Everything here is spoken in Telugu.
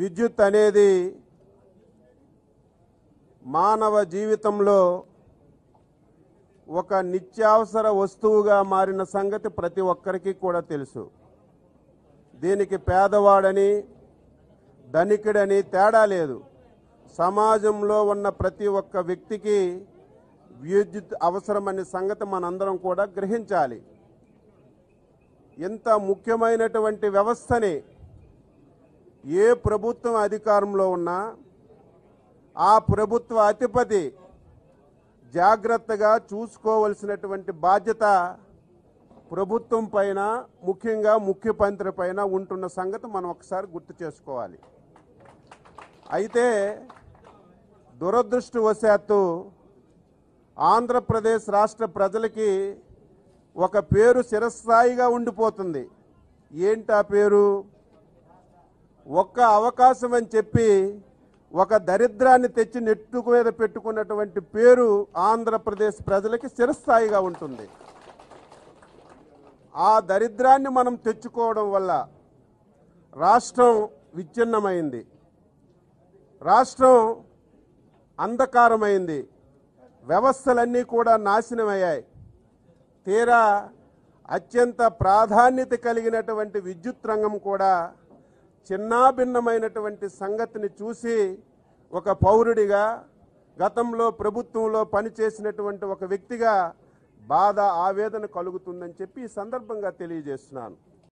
విద్యుత్ అనేది మానవ జీవితంలో ఒక నిత్యావసర వస్తువుగా మారిన సంగతి ప్రతి ఒక్కరికి కూడా తెలుసు దీనికి పేదవాడని ధనికుడని తేడా లేదు సమాజంలో ఉన్న ప్రతి ఒక్క వ్యక్తికి విద్యుత్ అవసరమనే సంగతి మనందరం కూడా గ్రహించాలి ఎంత ముఖ్యమైనటువంటి వ్యవస్థని ఏ ప్రభుత్వం అధికారంలో ఉన్నా ఆ ప్రభుత్వ అధిపతి జాగ్రత్తగా చూసుకోవలసినటువంటి బాధ్యత ప్రభుత్వం పైన ముఖ్యంగా ముఖ్యమంత్రి పైన ఉంటున్న సంగతి మనం ఒకసారి గుర్తు చేసుకోవాలి అయితే దురదృష్టవశాత్తు ఆంధ్రప్రదేశ్ రాష్ట్ర ప్రజలకి ఒక పేరు శిరస్థాయిగా ఉండిపోతుంది ఏంటి ఆ పేరు ఒక్క అవకాశం అని చెప్పి ఒక దరిద్రాన్ని తెచ్చి నెట్టుకు మీద పెట్టుకున్నటువంటి పేరు ఆంధ్రప్రదేశ్ ప్రజలకి స్థిరస్థాయిగా ఉంటుంది ఆ దరిద్రాన్ని మనం తెచ్చుకోవడం వల్ల రాష్ట్రం విచ్ఛిన్నమైంది రాష్ట్రం అంధకారమైంది వ్యవస్థలన్నీ కూడా నాశనమయ్యాయి తీరా అత్యంత ప్రాధాన్యత కలిగినటువంటి విద్యుత్ రంగం కూడా చిన్నాభిన్నమైనటువంటి సంగతిని చూసి ఒక పౌరుడిగా గతంలో ప్రభుత్వంలో పనిచేసినటువంటి ఒక వ్యక్తిగా బాధ ఆవేదన కలుగుతుందని చెప్పి ఈ సందర్భంగా తెలియజేస్తున్నాను